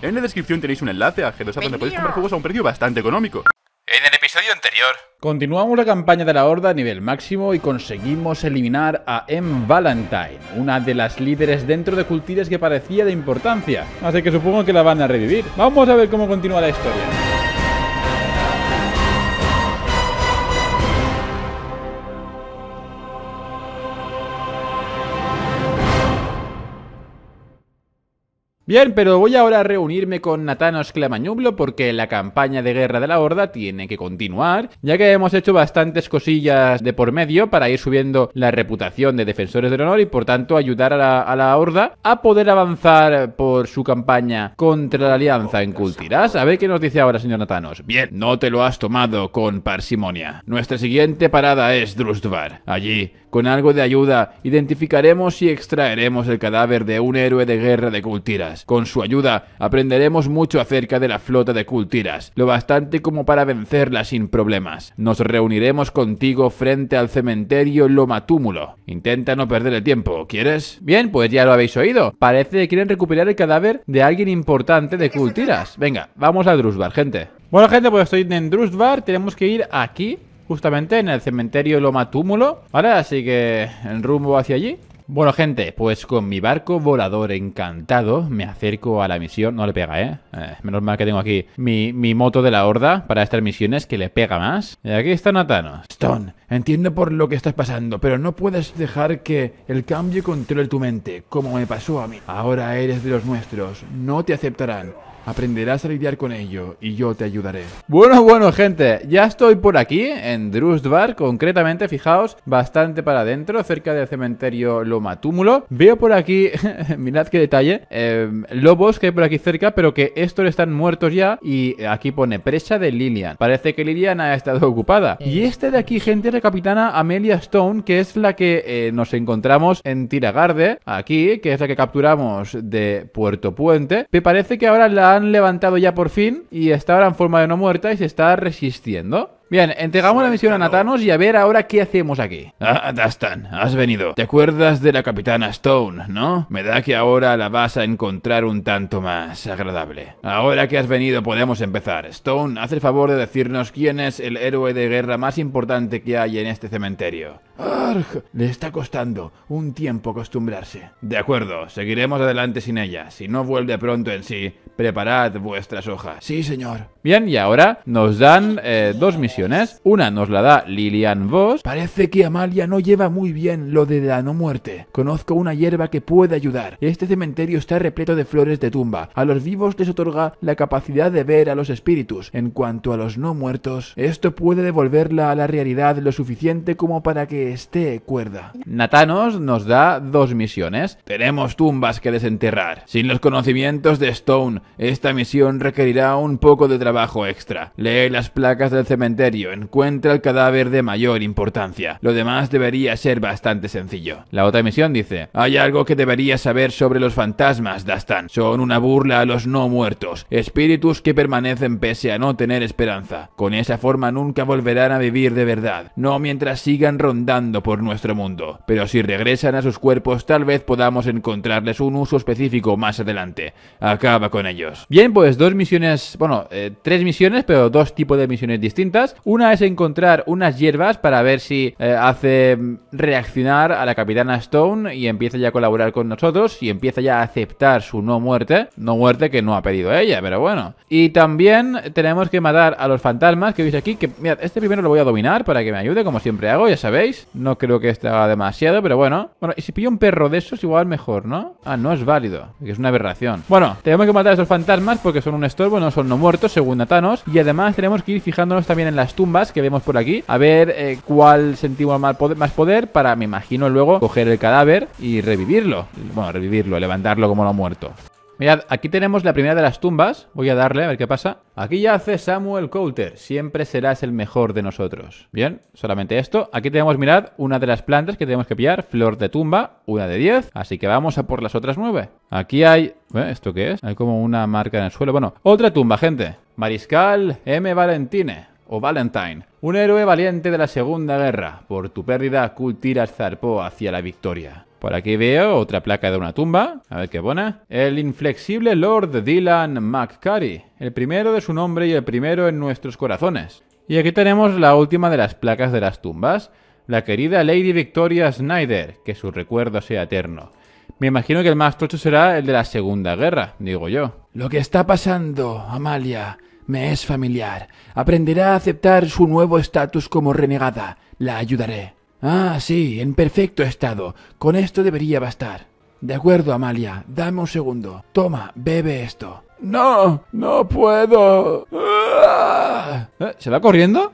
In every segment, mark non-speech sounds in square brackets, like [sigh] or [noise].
En la descripción tenéis un enlace a g donde podéis comprar juegos a un precio bastante económico. En el episodio anterior. Continuamos la campaña de la Horda a nivel máximo y conseguimos eliminar a M. Valentine, una de las líderes dentro de Cultides que parecía de importancia. Así que supongo que la van a revivir. Vamos a ver cómo continúa la historia. Bien, pero voy ahora a reunirme con Natanos Clamañublo porque la campaña de guerra de la Horda tiene que continuar, ya que hemos hecho bastantes cosillas de por medio para ir subiendo la reputación de defensores del honor y por tanto ayudar a la, Horda a poder avanzar por su campaña contra la alianza en Cultiras. A ver qué nos dice ahora, señor Natanos. Bien, no te lo has tomado con parsimonia. Nuestra siguiente parada es Drustvar. Allí, con algo de ayuda, identificaremos y extraeremos el cadáver de un héroe de guerra de Cultiras. Con su ayuda, aprenderemos mucho acerca de la flota de cultiras lo bastante como para vencerla sin problemas. Nos reuniremos contigo frente al cementerio Lomatúmulo. Intenta no perder el tiempo, ¿quieres? Bien, pues ya lo habéis oído. Parece que quieren recuperar el cadáver de alguien importante de cultiras Venga, vamos a Drusbar, gente. Bueno, gente, pues estoy en Drusbar. Tenemos que ir aquí, justamente en el cementerio Lomatúmulo. Ahora, Así que en rumbo hacia allí. Bueno, gente, pues con mi barco volador encantado me acerco a la misión. No le pega, ¿eh? ¿eh? menos mal que tengo aquí mi, mi, moto de la horda para estas misiones que le pega más. Y aquí está Natano. Stone, entiendo por lo que estás pasando, pero no puedes dejar que el cambio controle tu mente, como me pasó a mí. Ahora eres de los nuestros, no te aceptarán. Aprenderás a lidiar con ello y yo te ayudaré. Bueno, bueno, gente, ya estoy por aquí, en Drustvar, concretamente, fijaos, bastante para adentro, cerca del cementerio Loma Túmulo. Veo por aquí, [laughs] mirad qué detalle, em, lobos que hay por aquí cerca, pero que estos están muertos ya. Y aquí pone presa de Lilian. Parece que Lilian ha estado ocupada. Y este de aquí, gente, es la capitana Amelia Stone, que es la que eh, nos encontramos en Tiragarde, aquí, que es la que capturamos de Puerto Puente. Me parece que ahora la han levantado ya por fin y está ahora en forma de no muerta y se está resistiendo. Bien, entregamos la misión a Natanos y a ver ahora qué hacemos aquí. Ah, Dastan, has venido. ¿Te acuerdas de la capitana Stone, no? Me da que ahora la vas a encontrar un tanto más agradable. Ahora que has venido podemos empezar. Stone, haz el favor de decirnos quién es el héroe de guerra más importante que hay en este cementerio le está costando un tiempo acostumbrarse. De acuerdo, seguiremos adelante sin ella. Si no vuelve pronto en sí, preparad vuestras hojas. Sí, señor. Bien, y ahora nos dan eh, dos misiones. Una nos la da Lilian Voss. Parece que Amalia no lleva muy bien lo de la no muerte. Conozco una hierba que puede ayudar. Este cementerio está repleto de flores de tumba. A los vivos les otorga la capacidad de ver a los espíritus. En cuanto a los no muertos, esto puede devolverla a la realidad lo suficiente como para que esté cuerda. Natanos nos da dos misiones. Tenemos tumbas que desenterrar. Sin los conocimientos de Stone, esta misión requerirá un poco de trabajo extra. Lee las placas del cementerio, encuentra el cadáver de mayor importancia. Lo demás debería ser bastante sencillo. La otra misión dice, hay algo que deberías saber sobre los fantasmas, Dastan. Son una burla a los no muertos, espíritus que permanecen pese a no tener esperanza. Con esa forma nunca volverán a vivir de verdad, no mientras sigan rondando por nuestro mundo, pero si regresan a sus cuerpos tal vez podamos encontrarles un uso específico más adelante. Acaba con ellos. Bien, pues dos misiones, bueno, eh, tres misiones, pero dos tipos de misiones distintas. Una es encontrar unas hierbas para ver si eh, hace mm, reaccionar a la capitana Stone y empieza ya a colaborar con nosotros y empieza ya a aceptar su no muerte, no muerte que no ha pedido ella, pero bueno. Y también tenemos que matar a los fantasmas que veis aquí, que mirad, este primero lo voy a dominar para que me ayude, como siempre hago, ya sabéis. No creo que esté demasiado, pero bueno. Bueno, y si pillo un perro de esos, igual mejor, ¿no? Ah, no es válido. es una aberración. Bueno, tenemos que matar a estos fantasmas porque son un estorbo, no son no muertos, según Natanos. Y además tenemos que ir fijándonos también en las tumbas que vemos por aquí. A ver eh, cuál sentimos más poder, para, me imagino, luego coger el cadáver y revivirlo. Bueno, revivirlo, levantarlo como lo muerto. Mirad, aquí tenemos la primera de las tumbas. Voy a darle a ver qué pasa. Aquí ya hace Samuel Coulter. Siempre serás el mejor de nosotros. Bien, solamente esto. Aquí tenemos, mirad, una de las plantas que tenemos que pillar. Flor de tumba, una de 10. Así que vamos a por las otras nueve. Aquí hay... ¿eh? ¿Esto qué es? Hay como una marca en el suelo. Bueno, otra tumba, gente. Mariscal M. Valentine. O Valentine. Un héroe valiente de la Segunda Guerra. Por tu pérdida, el zarpó hacia la victoria. Por aquí veo otra placa de una tumba. A ver qué buena. El inflexible Lord Dylan McCurry, El primero de su nombre y el primero en nuestros corazones. Y aquí tenemos la última de las placas de las tumbas. La querida Lady Victoria Snyder. Que su recuerdo sea eterno. Me imagino que el más tocho será el de la Segunda Guerra, digo yo. Lo que está pasando, Amalia, me es familiar. Aprenderá a aceptar su nuevo estatus como renegada. La ayudaré. Ah, sí, en perfecto estado. Con esto debería bastar. De acuerdo, Amalia, dame un segundo. Toma, bebe esto. No, no puedo. Ah. ¿Se va corriendo?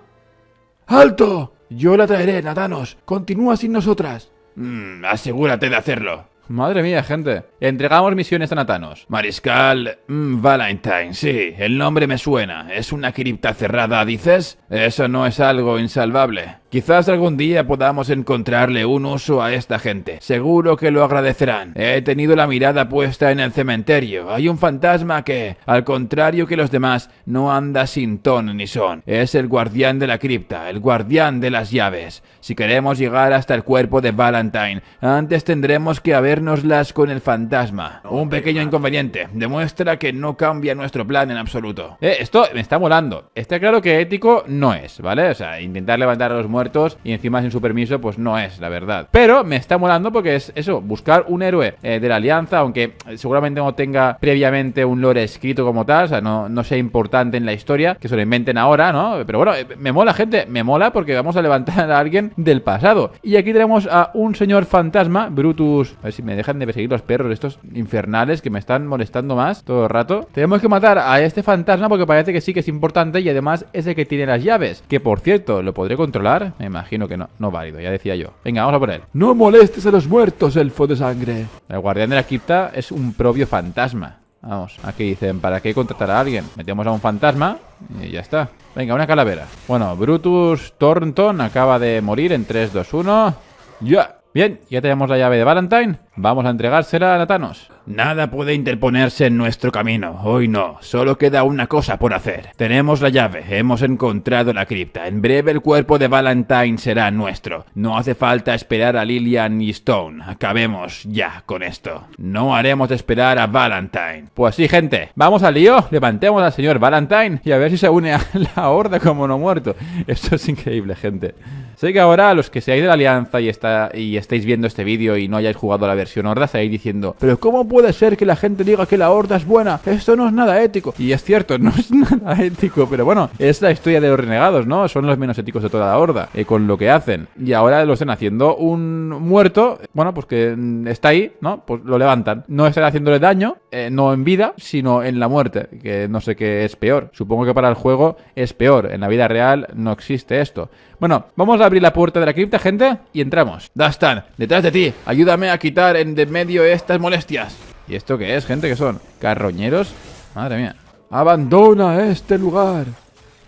¡Alto! Yo la traeré, Natanos. Continúa sin nosotras. Mm, asegúrate de hacerlo. Madre mía, gente. Entregamos misiones a Natanos. Mariscal mm, Valentine, sí. El nombre me suena. ¿Es una cripta cerrada, dices? Eso no es algo insalvable. Quizás algún día podamos encontrarle un uso a esta gente. Seguro que lo agradecerán. He tenido la mirada puesta en el cementerio. Hay un fantasma que, al contrario que los demás, no anda sin ton ni son. Es el guardián de la cripta, el guardián de las llaves. Si queremos llegar hasta el cuerpo de Valentine, antes tendremos que habernoslas con el fantasma. Un pequeño inconveniente. Demuestra que no cambia nuestro plan en absoluto. Eh, esto me está molando. Está claro que ético no es, ¿vale? O sea, intentar levantar a los muertos y encima sin su permiso, pues no es la verdad. Pero me está molando porque es eso, buscar un héroe eh, de la alianza, aunque seguramente no tenga previamente un lore escrito como tal, o sea, no, no sea importante en la historia, que se lo inventen ahora, ¿no? Pero bueno, eh, me mola, gente, me mola porque vamos a levantar a alguien del pasado. Y aquí tenemos a un señor fantasma, Brutus. A ver si me dejan de perseguir los perros estos infernales que me están molestando más todo el rato. Tenemos que matar a este fantasma porque parece que sí que es importante y además es el que tiene las llaves. Que por cierto, ¿lo podré controlar? Me imagino que no, no válido, ya decía yo. Venga, vamos a por él. No molestes a los muertos, elfo de sangre. El guardián de la cripta es un propio fantasma. Vamos, aquí dicen, ¿para qué contratar a alguien? Metemos a un fantasma y ya está. Venga, una calavera. Bueno, Brutus Thornton acaba de morir en 3, 2, 1. ¡Ya! Bien, ya tenemos la llave de Valentine. Vamos a entregársela a Thanos. Nada puede interponerse en nuestro camino. Hoy no. Solo queda una cosa por hacer. Tenemos la llave. Hemos encontrado la cripta. En breve el cuerpo de Valentine será nuestro. No hace falta esperar a Lillian y Stone. Acabemos ya con esto. No haremos esperar a Valentine. Pues sí, gente. Vamos al lío. Levantemos al señor Valentine y a ver si se une a [laughs] la horda como no muerto. Esto es increíble, gente. Sé que ahora los que seáis de la alianza y, está, y estáis viendo este vídeo y no hayáis jugado a la versión horda ahí diciendo, pero ¿cómo puede ser que la gente diga que la horda es buena? Esto no es nada ético. Y es cierto, [laughs] no es nada ético, pero bueno, es la historia de los renegados, ¿no? Son los menos éticos de toda la horda, eh, con lo que hacen. Y ahora lo están haciendo un muerto, bueno, pues que mm, está ahí, ¿no? Pues lo levantan. No están haciéndole daño, eh, no en vida, sino en la muerte, que no sé qué es peor. Supongo que para el juego es peor, en la vida real no existe esto. Bueno, vamos a abrir la puerta de la cripta, gente, y entramos. Dastan, detrás de ti, ayúdame a quitar en en de medio estas molestias. ¿Y esto qué es, gente? que son? ¿Carroñeros? Madre mía. ¡Abandona este lugar!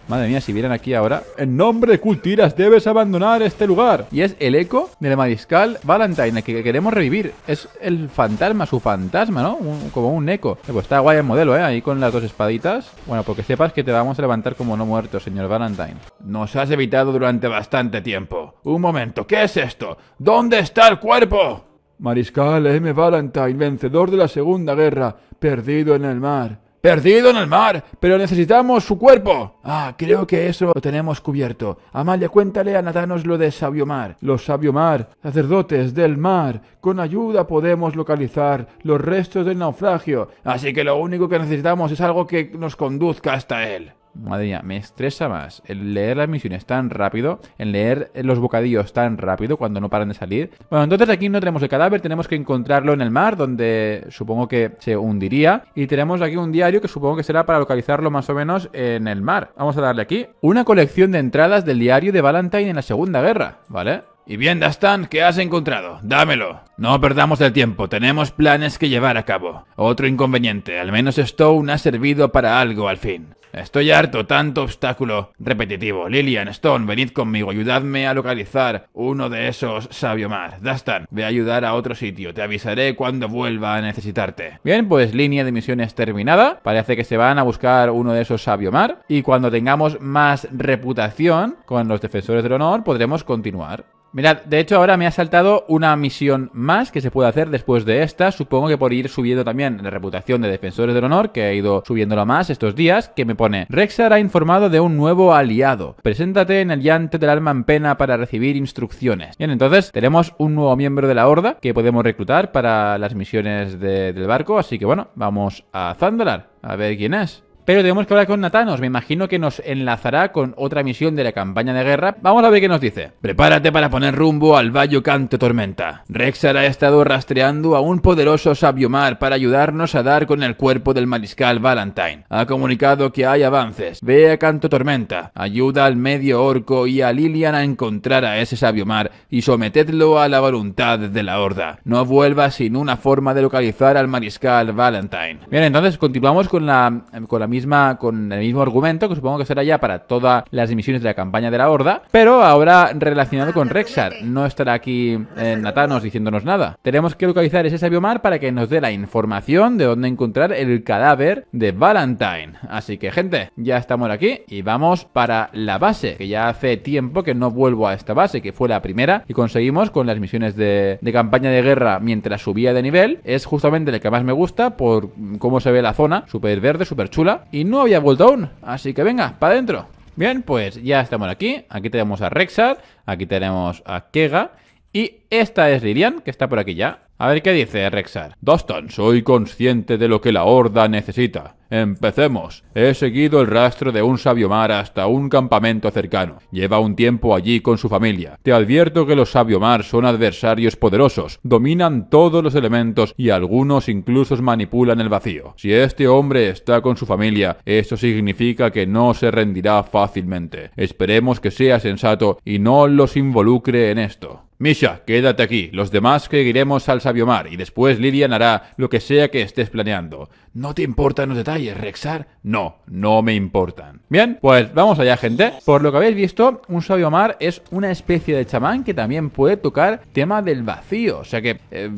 Madre mía, si vieran aquí ahora. En nombre de Cultiras, debes abandonar este lugar. Y es el eco del mariscal Valentine, que queremos revivir. Es el fantasma, su fantasma, ¿no? como un eco. Eh, pues está guay el modelo, ¿eh? Ahí con las dos espaditas. Bueno, porque sepas que te vamos a levantar como no muerto, señor Valentine. Nos has evitado durante bastante tiempo. Un momento, ¿qué es esto? ¿Dónde está el cuerpo? Mariscal M. Valentine, vencedor de la Segunda Guerra, perdido en el mar. ¡Perdido en el mar! ¡Pero necesitamos su cuerpo! Ah, creo que eso lo tenemos cubierto. Amalia, cuéntale a Nadanos lo de Sabio Mar. Los Sabio Mar, sacerdotes del mar, con ayuda podemos localizar los restos del naufragio. Así que lo único que necesitamos es algo que nos conduzca hasta él madre mía, me estresa más el leer las misiones tan rápido, el leer los bocadillos tan rápido cuando no paran de salir. Bueno, entonces aquí no tenemos el cadáver, tenemos que encontrarlo en el mar, donde supongo que se hundiría. Y tenemos aquí un diario que supongo que será para localizarlo más o menos en el mar. Vamos a darle aquí. Una colección de entradas del diario de Valentine en la Segunda Guerra, ¿vale? Y bien, Dastan, ¿qué has encontrado? Dámelo. No perdamos el tiempo, tenemos planes que llevar a cabo. Otro inconveniente, al menos Stone ha servido para algo al fin. Estoy harto, tanto obstáculo repetitivo. Lillian, Stone, venid conmigo, ayudadme a localizar uno de esos sabio mar. Dastan, ve a ayudar a otro sitio, te avisaré cuando vuelva a necesitarte. Bien, pues línea de misiones terminada. Parece que se van a buscar uno de esos sabio mar. Y cuando tengamos más reputación con los defensores del honor, podremos continuar. Mirad, de hecho ahora me ha saltado una misión más que se puede hacer después de esta. Supongo que por ir subiendo también la reputación de Defensores del Honor, que ha ido subiéndola más estos días, que me pone Rexar ha informado de un nuevo aliado. Preséntate en el llante del alma en pena para recibir instrucciones. Bien, entonces tenemos un nuevo miembro de la Horda que podemos reclutar para las misiones del barco. Así que bueno, vamos a Zandalar a ver quién es. Pero tenemos que hablar con Natanos. Me imagino que nos enlazará con otra misión de la campaña de guerra. Vamos a ver qué nos dice. Prepárate para poner rumbo al Valle Canto Tormenta. Rexar ha estado rastreando a un poderoso sabio mar para ayudarnos a dar con el cuerpo del mariscal Valentine. Ha comunicado que hay avances. Ve a Canto Tormenta. Ayuda al medio orco y a Lilian a encontrar a ese sabio mar y sometedlo a la voluntad de la horda. No vuelva sin una forma de localizar al mariscal Valentine. Bien, entonces continuamos con la, con la con el mismo argumento, que supongo que será ya para todas las misiones de la campaña de la Horda, pero ahora relacionado con Rexar. No estará aquí eh, Natanos diciéndonos nada. Tenemos que localizar ese sabio mar para que nos dé la información de dónde encontrar el cadáver de Valentine. Así que, gente, ya estamos aquí y vamos para la base, que ya hace tiempo que no vuelvo a esta base, que fue la primera y conseguimos con las misiones de, de campaña de guerra mientras subía de nivel. Es justamente el que más me gusta por cómo se ve la zona, súper verde, súper chula y no había vuelto aún. Así que venga, para adentro. Bien, pues ya estamos aquí. Aquí tenemos a Rexar, aquí tenemos a Kega y esta es Lilian, que está por aquí ya. A ver qué dice Rexar. Dostan, soy consciente de lo que la Horda necesita. Empecemos. He seguido el rastro de un sabio mar hasta un campamento cercano. Lleva un tiempo allí con su familia. Te advierto que los mar son adversarios poderosos, dominan todos los elementos y algunos incluso manipulan el vacío. Si este hombre está con su familia, eso significa que no se rendirá fácilmente. Esperemos que sea sensato y no los involucre en esto. Misha, quédate aquí. Los demás seguiremos al al mar y después Lidian hará lo que sea que estés planeando. No te importan los detalles detalles, Rexar, no, no me importan. Bien, pues vamos allá, gente. Por lo que habéis visto, un sabio mar es una especie de chamán que también puede tocar tema del vacío, o sea que eh,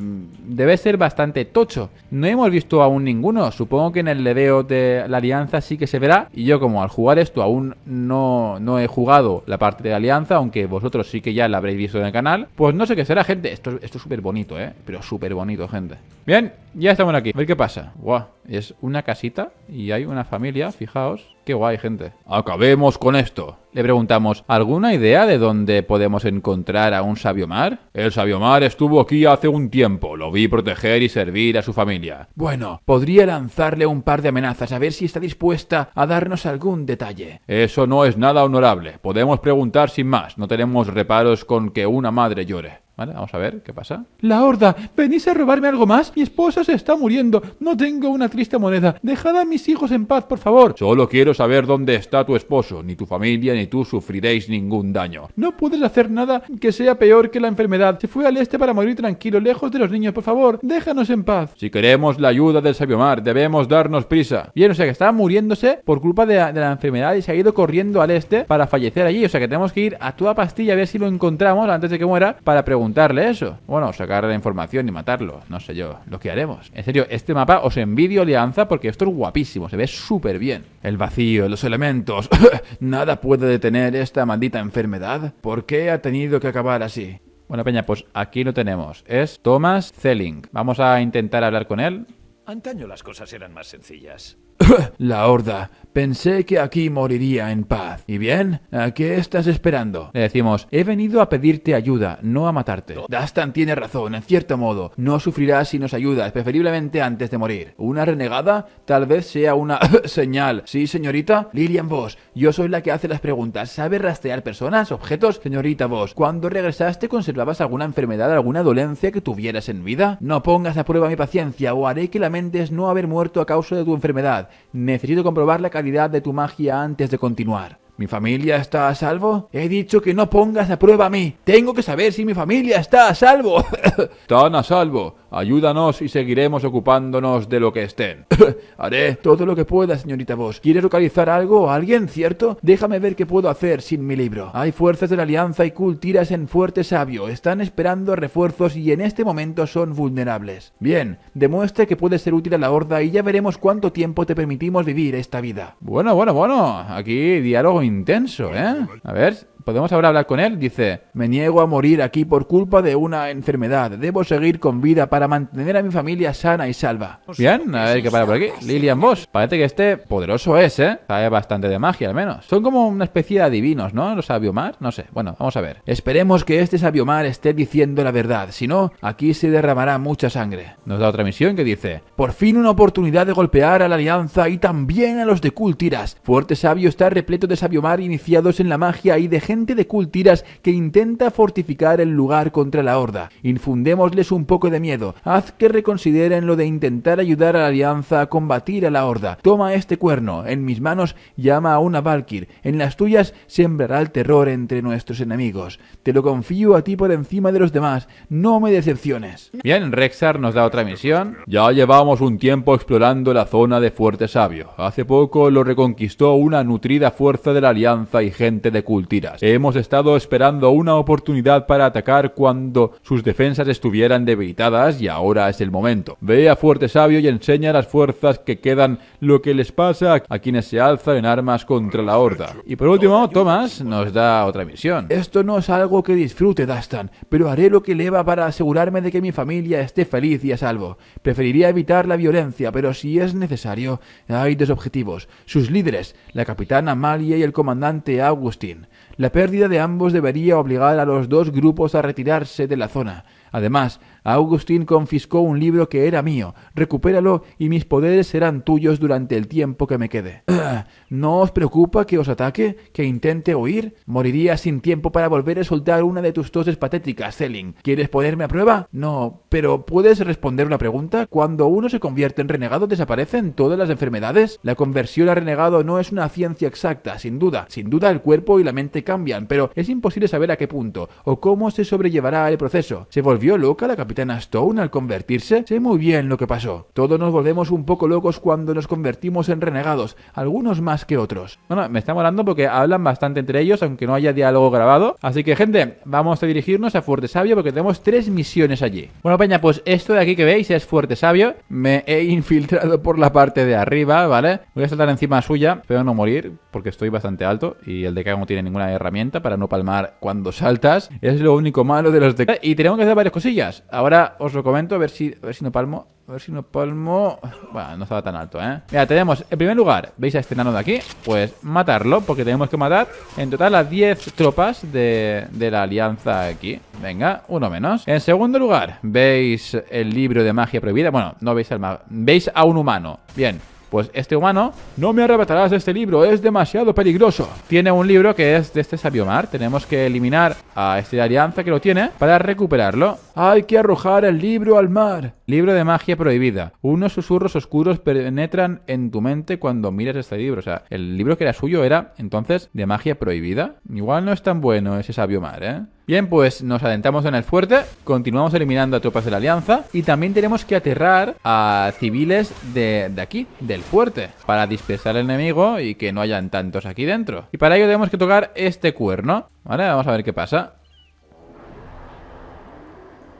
debe ser bastante tocho. No hemos visto aún ninguno, supongo que en el leveo de la alianza sí que se verá, y yo como al jugar esto aún no, no he jugado la parte de alianza, aunque vosotros sí que ya la habréis visto en el canal, pues no sé qué será, gente. Esto, esto es súper bonito, ¿eh? Pero súper bonito, gente. Bien, ya estamos aquí. A ver qué pasa. Guau, es una casita y hay una familia, fijaos, Qué guay, gente. Acabemos con esto. Le preguntamos, ¿alguna idea de dónde podemos encontrar a un sabio mar? El sabio mar estuvo aquí hace un tiempo. Lo vi proteger y servir a su familia. Bueno, podría lanzarle un par de amenazas a ver si está dispuesta a darnos algún detalle. Eso no es nada honorable. Podemos preguntar sin más. No tenemos reparos con que una madre llore. Vale, vamos a ver qué pasa. La horda, venís a robarme algo más. Mi esposa se está muriendo. No tengo una triste moneda. Dejad a mis hijos en paz, por favor. Solo quiero saber dónde está tu esposo, ni tu familia ni tú sufriréis ningún daño. No puedes hacer nada que sea peor que la enfermedad. Se fue al este para morir tranquilo, lejos de los niños, por favor, déjanos en paz. Si queremos la ayuda del sabio mar, debemos darnos prisa. Bien, o sea que estaba muriéndose por culpa de la, enfermedad y se ha ido corriendo al este para fallecer allí. O sea que tenemos que ir a toda pastilla a ver si lo encontramos antes de que muera para preguntarle eso. Bueno, sacar la información y matarlo. No sé yo lo que haremos. En serio, este mapa os envidio alianza porque esto es guapísimo. Se ve súper bien. El vacío los elementos. [laughs] Nada puede detener esta maldita enfermedad. ¿Por qué ha tenido que acabar así? Bueno, Peña, pues aquí lo tenemos. Es Thomas Zelling. Vamos a intentar hablar con él. Antaño las cosas eran más sencillas. [laughs] la horda. Pensé que aquí moriría en paz. ¿Y bien? ¿A qué estás esperando? Le decimos, he venido a pedirte ayuda, no a matarte. Dastan tiene razón, en cierto modo. No sufrirás si nos ayudas, preferiblemente antes de morir. ¿Una renegada? Tal vez sea una [laughs] señal. ¿Sí, señorita? Lilian Vos, yo soy la que hace las preguntas. ¿Sabe rastrear personas, objetos? Señorita Vos, ¿cuando regresaste conservabas alguna enfermedad, alguna dolencia que tuvieras en vida? No pongas a prueba mi paciencia o haré que lamentes no haber muerto a causa de tu enfermedad. Necesito comprobar la calidad de tu magia antes de continuar. ¿Mi familia está a salvo? He dicho que no pongas a prueba a mí. Tengo que saber si mi familia está a salvo. [coughs] Están a salvo. Ayúdanos y seguiremos ocupándonos de lo que estén. [coughs] Haré todo lo que pueda, señorita Vos. ¿Quieres localizar algo alguien, cierto? Déjame ver qué puedo hacer sin mi libro. Hay fuerzas de la Alianza y tiras en Fuerte Sabio. Están esperando refuerzos y en este momento son vulnerables. Bien, demuestre que puede ser útil a la Horda y ya veremos cuánto tiempo te permitimos vivir esta vida. Bueno, bueno, bueno. Aquí diálogo intenso, ¿eh? A ver, ¿Podemos ahora hablar con él? Dice, me niego a morir aquí por culpa de una enfermedad. Debo seguir con vida para mantener a mi familia sana y salva. Bien, a ver qué pasa por aquí. Lilian Boss. Parece que este poderoso es, ¿eh? Sabe bastante de magia, al menos. Son como una especie de adivinos, ¿no? Los sabiomar. No sé. Bueno, vamos a ver. Esperemos que este sabiomar esté diciendo la verdad. Si no, aquí se derramará mucha sangre. Nos da otra misión que dice, por fin una oportunidad de golpear a la alianza y también a los de cultiras Fuerte Sabio está repleto de sabiomar iniciados en la magia y de gente gente de Cultiras que intenta fortificar el lugar contra la horda. Infundémosles un poco de miedo. Haz que reconsideren lo de intentar ayudar a la Alianza a combatir a la horda. Toma este cuerno. En mis manos llama a una Valkyr. En las tuyas sembrará el terror entre nuestros enemigos. Te lo confío a ti por encima de los demás. No me decepciones. Bien, Rexar nos da otra misión. Ya llevamos un tiempo explorando la zona de Fuerte Sabio. Hace poco lo reconquistó una nutrida fuerza de la Alianza y gente de Cultiras. Hemos estado esperando una oportunidad para atacar cuando sus defensas estuvieran debilitadas y ahora es el momento. Ve a Fuerte Sabio y enseña a las fuerzas que quedan lo que les pasa a quienes se alzan en armas contra la horda. Y por último, Thomas nos da otra misión. Esto no es algo que disfrute, Dastan, pero haré lo que le va para asegurarme de que mi familia esté feliz y a salvo. Preferiría evitar la violencia, pero si es necesario, hay dos objetivos. Sus líderes, la capitana Malia y el comandante Agustín. La pérdida de ambos debería obligar a los dos grupos a retirarse de la zona. Además, Agustín confiscó un libro que era mío. Recupéralo y mis poderes serán tuyos durante el tiempo que me quede. Ah, ¿No os preocupa que os ataque? ¿Que intente huir? Moriría sin tiempo para volver a soltar una de tus toses patéticas, Selin. ¿Quieres ponerme a prueba? No, pero ¿puedes responder una pregunta? Cuando uno se convierte en renegado, ¿desaparecen todas las enfermedades? La conversión a renegado no es una ciencia exacta, sin duda. Sin duda el cuerpo y la mente cambian, pero es imposible saber a qué punto o cómo se sobrellevará el proceso. ¿Se volvió loca la capital? a Stone al convertirse? Sé muy bien lo que pasó. Todos nos volvemos un poco locos cuando nos convertimos en renegados, algunos más que otros. Bueno, me está molando porque hablan bastante entre ellos, aunque no haya diálogo grabado. Así que, gente, vamos a dirigirnos a Fuerte Sabio porque tenemos tres misiones allí. Bueno, Peña, pues esto de aquí que veis es Fuerte Sabio. Me he infiltrado por la parte de arriba, ¿vale? Voy a saltar encima suya, pero no morir porque estoy bastante alto y el deca no tiene ninguna herramienta para no palmar cuando saltas. Es lo único malo de los de Y tenemos que hacer varias cosillas. Ahora Ahora os lo comento, a ver si, ver si no palmo. A ver si no palmo... Bueno, no estaba tan alto, ¿eh? Mira, tenemos, en primer lugar, ¿veis a este nano de aquí? Pues matarlo, porque tenemos que matar en total a 10 tropas de, la alianza aquí. Venga, uno menos. En segundo lugar, ¿veis el libro de magia prohibida? Bueno, no veis al mago. ¿Veis a un humano? Bien. Pues este humano, no me arrebatarás este libro, es demasiado peligroso. Tiene un libro que es de este sabio mar. Tenemos que eliminar a este alianza que lo tiene para recuperarlo. Hay que arrojar el libro al mar. Libro de magia prohibida. Unos susurros oscuros penetran en tu mente cuando miras este libro. O sea, el libro que era suyo era entonces de magia prohibida. Igual no es tan bueno ese sabio mar, ¿eh? Bien, pues nos adentramos en el fuerte, continuamos eliminando a tropas de la alianza y también tenemos que aterrar a civiles de, aquí, del fuerte, para dispersar al enemigo y que no hayan tantos aquí dentro. Y para ello tenemos que tocar este cuerno, ¿vale? Vamos a ver qué pasa.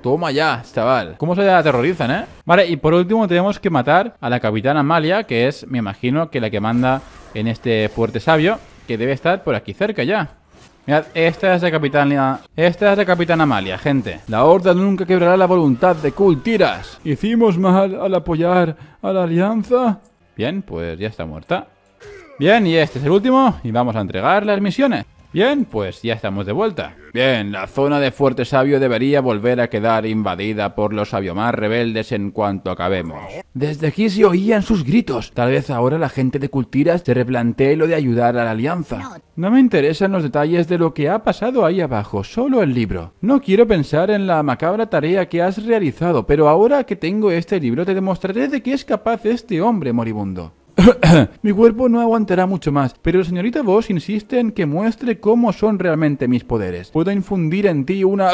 Toma ya, chaval. ¿Cómo se aterrorizan, eh? Vale, y por último tenemos que matar a la capitana Malia que es, me imagino, que la que manda en este fuerte sabio, que debe estar por aquí cerca ya. Mirad, esta es de Capitán... Esta es de Capitán Amalia, gente. La Horda nunca quebrará la voluntad de Kultiras. ¿Hicimos mal al apoyar a la Alianza? Bien, pues ya está muerta. Bien, y este es el último. Y vamos a entregar las misiones. Bien, pues ya estamos de vuelta. Bien, la zona de Fuerte Sabio debería volver a quedar invadida por los más rebeldes en cuanto acabemos. Desde aquí se oían sus gritos. Tal vez ahora la gente de Cultiras se replantee lo de ayudar a la Alianza. No me interesan los detalles de lo que ha pasado ahí abajo, solo el libro. No quiero pensar en la macabra tarea que has realizado, pero ahora que tengo este libro te demostraré de qué es capaz este hombre moribundo. [coughs] Mi cuerpo no aguantará mucho más, pero la señorita vos insiste en que muestre cómo son realmente mis poderes. Puedo infundir en ti una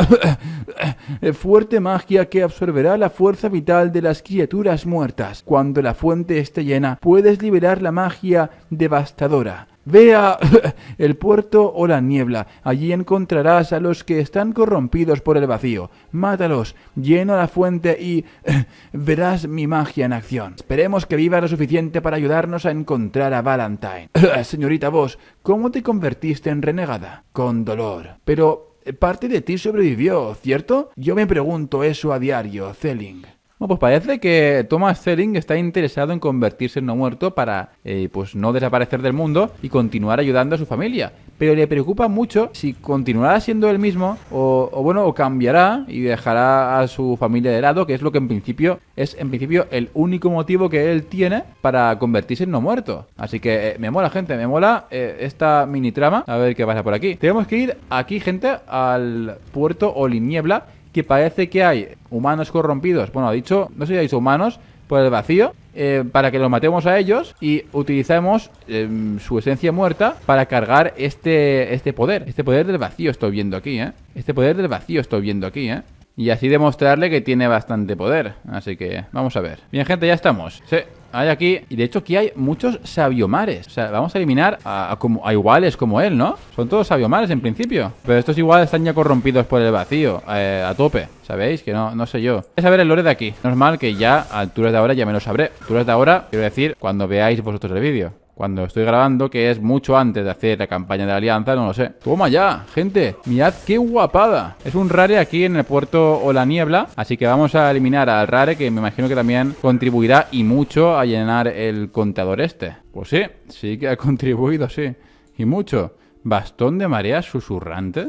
[coughs] fuerte magia que absorberá la fuerza vital de las criaturas muertas. Cuando la fuente esté llena, puedes liberar la magia devastadora. Vea [laughs] el puerto o la niebla. Allí encontrarás a los que están corrompidos por el vacío. Mátalos, llena la fuente y [laughs] verás mi magia en acción. Esperemos que viva lo suficiente para ayudarnos a encontrar a Valentine. [laughs] Señorita vos, ¿cómo te convertiste en renegada? Con dolor. Pero eh, parte de ti sobrevivió, ¿cierto? Yo me pregunto eso a diario, Zelling. Bueno, pues parece que Thomas Selling está interesado en convertirse en no muerto para eh, pues no desaparecer del mundo y continuar ayudando a su familia. Pero le preocupa mucho si continuará siendo el mismo o, bueno, o cambiará y dejará a su familia de lado, que es lo que en principio es en principio el único motivo que él tiene para convertirse en no muerto. Así que eh, me mola, gente, me mola eh, esta mini trama. A ver qué pasa por aquí. Tenemos que ir aquí, gente, al puerto Oliniebla que parece que hay humanos corrompidos. Bueno, ha dicho, no sé si humanos, por el vacío, eh, para que los matemos a ellos y utilizemos em, su esencia muerta para cargar este, este poder. Este poder del vacío estoy viendo aquí, ¿eh? Este poder del vacío estoy viendo aquí, ¿eh? Y así demostrarle que tiene bastante poder. Así que vamos a ver. Bien, gente, ya estamos. Sí. Hay aquí, y de hecho aquí hay muchos sabiomares. O sea, vamos a eliminar a, como, a iguales como él, ¿no? Son todos sabiomares en principio. Pero estos iguales están ya corrompidos por el vacío, eh, a tope. ¿Sabéis? Que no, no sé yo. Es saber el lore de aquí. No mal que ya a alturas de ahora ya me lo sabré. A alturas de ahora, quiero decir, cuando veáis vosotros el vídeo cuando estoy grabando, que es mucho antes de hacer la campaña de la alianza, no lo sé. ¡Toma ya, gente! ¡Mirad qué guapada! Es un rare aquí en el puerto o la niebla, así que vamos a eliminar al rare, que me imagino que también contribuirá y mucho a llenar el contador este. Pues sí, sí que ha [laughs] contribuido, sí. Y mucho. ¿Bastón de marea susurrante?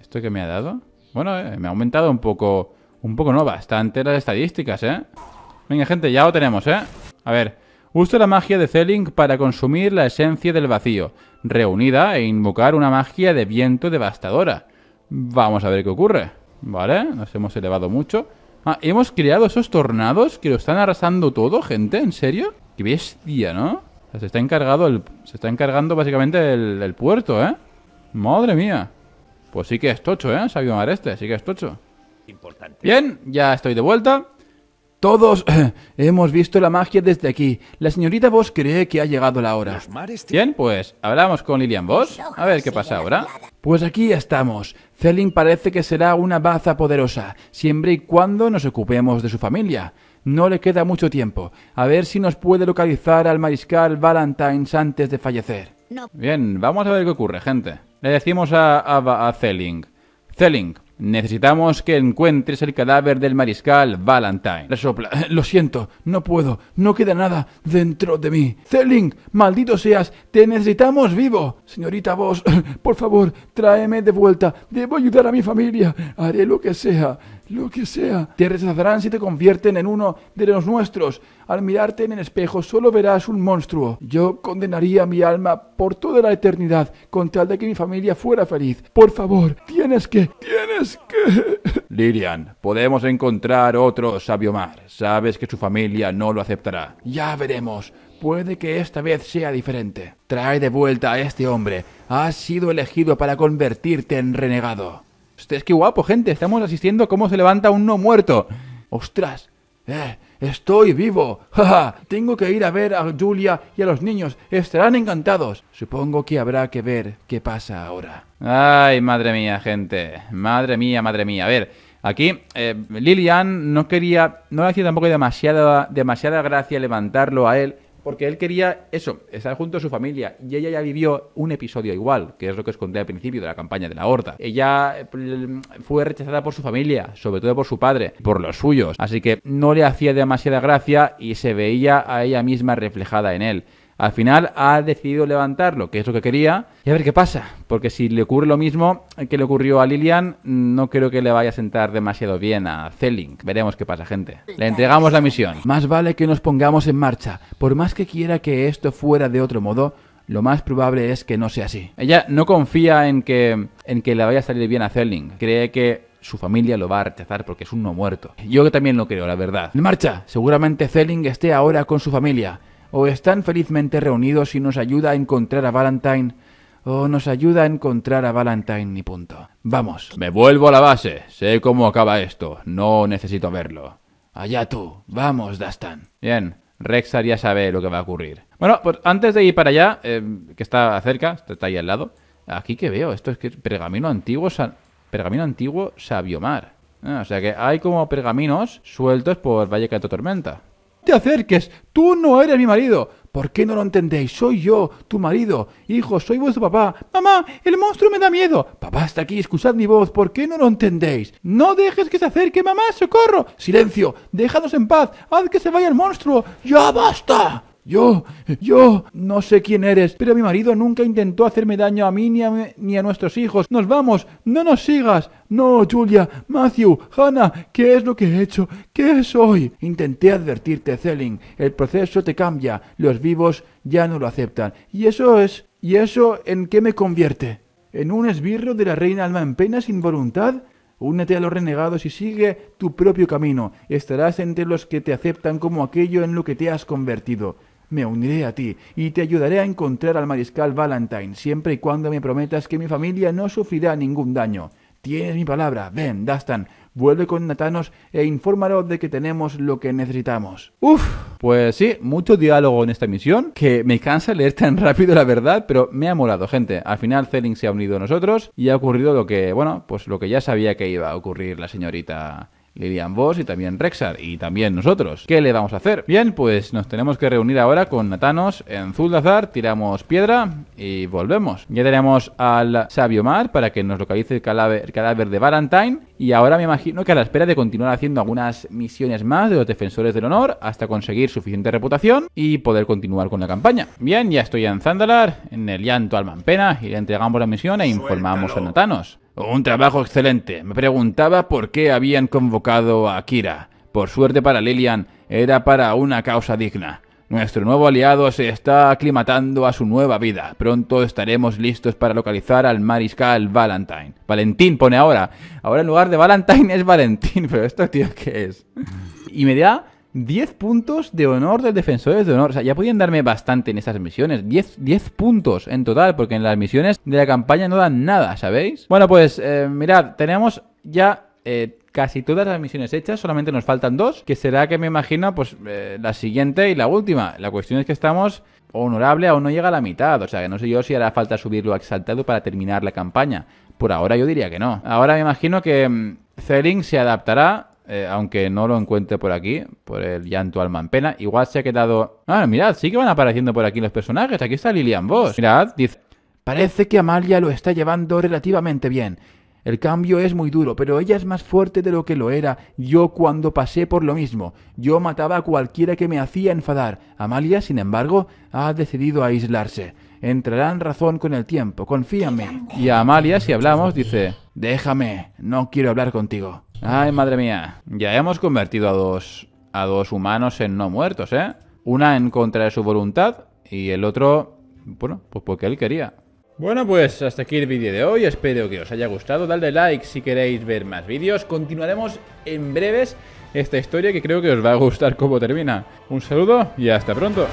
¿Esto que me ha dado? Bueno, eh, me ha aumentado un poco... Un poco no, bastante las estadísticas, ¿eh? Venga, gente, ya lo tenemos, ¿eh? A ver, Usa la magia de Zelling para consumir la esencia del vacío, reunida e invocar una magia de viento devastadora. Vamos a ver qué ocurre. Vale, nos hemos elevado mucho. Ah, hemos creado esos tornados que lo están arrasando todo, gente, ¿en serio? Qué bestia, ¿no? se está encargado el, se está encargando básicamente el, puerto, ¿eh? Madre mía. Pues sí que es tocho, ¿eh? Sabio mareste, sí que es tocho. Importante. Bien, ya estoy de vuelta. Todos [clears throat] hemos visto la magia desde aquí. La señorita Vos cree que ha llegado la hora. Bien, pues hablamos con Lilian Vos. A ver qué pasa ahora. Pues aquí estamos. Celing parece que será una baza poderosa, siempre y cuando nos ocupemos de su familia. No le queda mucho tiempo. A ver si nos puede localizar al mariscal Valentines antes de fallecer. Bien, vamos a ver qué ocurre, gente. Le decimos a, a, a Necesitamos que encuentres el cadáver del mariscal Valentine. Resopla. Lo siento, no puedo. No queda nada dentro de mí. Zeling, maldito seas, te necesitamos vivo. Señorita vos, [laughs] por favor, tráeme de vuelta. Debo ayudar a mi familia. Haré lo que sea lo que sea. Te rechazarán si te convierten en uno de los nuestros. Al mirarte en el espejo solo verás un monstruo. Yo condenaría mi alma por toda la eternidad con tal de que mi familia fuera feliz. Por favor, tienes que... tienes que... [laughs] Lirian, podemos encontrar otro sabio mar. Sabes que su familia no lo aceptará. Ya veremos. Puede que esta vez sea diferente. Trae de vuelta a este hombre. Ha sido elegido para convertirte en renegado es que guapo, gente. Estamos asistiendo cómo se levanta un no muerto. ¡Ostras! Eh, ¡Estoy vivo! [laughs] Tengo que ir a ver a Julia y a los niños. Estarán encantados. Supongo que habrá que ver qué pasa ahora. Ay, madre mía, gente. Madre mía, madre mía. A ver, aquí eh, Lilian no quería... No le hacía tampoco demasiada gracia levantarlo a él porque él quería eso, estar junto a su familia. Y ella ya vivió un episodio igual, que es lo que os conté al principio de la campaña de la horda. Ella mm, fue rechazada por su familia, sobre todo por su padre, por los suyos. Así que no le hacía demasiada gracia y se veía a ella misma reflejada en él. Al final ha decidido levantarlo, que es lo que quería, y a ver qué pasa, porque si le ocurre lo mismo que le ocurrió a Lilian, no creo que le vaya a sentar demasiado bien a Zelling. Veremos qué pasa, gente. Le entregamos la misión. Más vale que nos pongamos en marcha. Por más que quiera que esto fuera de otro modo, lo más probable es que no sea así. Ella no confía en que, en que le vaya a salir bien a Zelling. Cree que su familia lo va a rechazar porque es un no muerto. Yo también lo creo, la verdad. En marcha, seguramente Zelling esté ahora con su familia o están felizmente reunidos y nos ayuda a encontrar a Valentine, o nos ayuda a encontrar a Valentine y punto. Vamos. Me vuelvo a la base, sé cómo acaba esto, no necesito verlo. Allá tú, vamos, Dastan. Bien, Rexar ya sabe lo que va a ocurrir. Bueno, pues antes de ir para allá, eh, que está cerca, está ahí al lado, aquí que veo, esto es que es pergamino antiguo, pergamino antiguo Sabiomar. Ah, o sea que hay como pergaminos sueltos por Valle la Tormenta te acerques, tú no eres mi marido. ¿Por qué no lo entendéis? Soy yo, tu marido. Hijo, soy vuestro papá. Mamá, el monstruo me da miedo. Papá está aquí, escuchad mi voz. ¿Por qué no lo entendéis? No dejes que se acerque, mamá, socorro. Silencio, déjanos en paz. Haz que se vaya el monstruo. Ya basta. Yo, yo, no sé quién eres, pero mi marido nunca intentó hacerme daño a mí ni a, nuestros hijos. Nos vamos, no nos sigas. No, Julia, Matthew, Hannah, ¿qué es lo que he hecho? ¿Qué soy? Intenté advertirte, Zelling. El proceso te cambia. Los vivos ya no lo aceptan. Y eso es... ¿Y eso en qué me convierte? ¿En un esbirro de la reina alma en pena sin voluntad? Únete a los renegados y sigue tu propio camino. Estarás entre los que te aceptan como aquello en lo que te has convertido me uniré a ti y te ayudaré a encontrar al mariscal Valentine, siempre y cuando me prometas que mi familia no sufrirá ningún daño. Tienes mi palabra, ven, Dastan, vuelve con Natanos e infórmalo de que tenemos lo que necesitamos. Uf, pues sí, mucho diálogo en esta misión, que me cansa leer tan rápido la verdad, pero me ha molado, gente. Al final Zelling se ha unido a nosotros y ha ocurrido lo que, bueno, pues lo que ya sabía que iba a ocurrir la señorita Lilian vos y también Rexar y también nosotros. ¿Qué le vamos a hacer? Bien, pues nos tenemos que reunir ahora con Natanos en Zuldazar, tiramos piedra y volvemos. Ya tenemos al Sabio Mar para que nos localice el cadáver, de Valentine y ahora me imagino que a la espera de continuar haciendo algunas misiones más de los defensores del honor hasta conseguir suficiente reputación y poder continuar con la campaña. Bien, ya estoy en Zandalar, en el llanto Almanpena y le entregamos la misión e informamos a Natanos. Un trabajo excelente. Me preguntaba por qué habían convocado a Kira. Por suerte para Lilian, era para una causa digna. Nuestro nuevo aliado se está aclimatando a su nueva vida. Pronto estaremos listos para localizar al mariscal Valentine. Valentín pone ahora. Ahora en lugar de Valentine es Valentín. [laughs] Pero esto, tío, ¿qué es? Y me 10 puntos de honor de Defensores de Honor. O sea, ya podían darme bastante en esas misiones. 10, puntos en total, porque en las misiones de la campaña no dan nada, ¿sabéis? Bueno, pues eh, mirad, tenemos ya... Eh, casi todas las misiones hechas, solamente nos faltan dos, que será que me imagino pues eh, la siguiente y la última. La cuestión es que estamos honorable aún no llega a la mitad, o sea que no sé yo si hará falta subirlo a exaltado para terminar la campaña. Por ahora yo diría que no. Ahora me imagino que mm, Zelling se adaptará eh, aunque no lo encuentre por aquí, por el llanto alma en pena. Igual se ha quedado... Ah, mirad, sí que van apareciendo por aquí los personajes. Aquí está Lilian Boss. Mirad, dice... Parece que Amalia lo está llevando relativamente bien. El cambio es muy duro, pero ella es más fuerte de lo que lo era yo cuando pasé por lo mismo. Yo mataba a cualquiera que me hacía enfadar. Amalia, sin embargo, ha decidido aislarse. Entrará en razón con el tiempo, confíame. Y a Amalia, si hablamos, dice, déjame, no quiero hablar contigo. Ay, madre mía. Ya hemos convertido a dos, a dos humanos en no muertos, ¿eh? Una en contra de su voluntad y el otro, bueno, pues porque él quería. Bueno, pues hasta aquí el vídeo de hoy. Espero que os haya gustado. Dadle like si queréis ver más vídeos. Continuaremos en breves esta historia que creo que os va a gustar cómo termina. Un saludo y hasta pronto.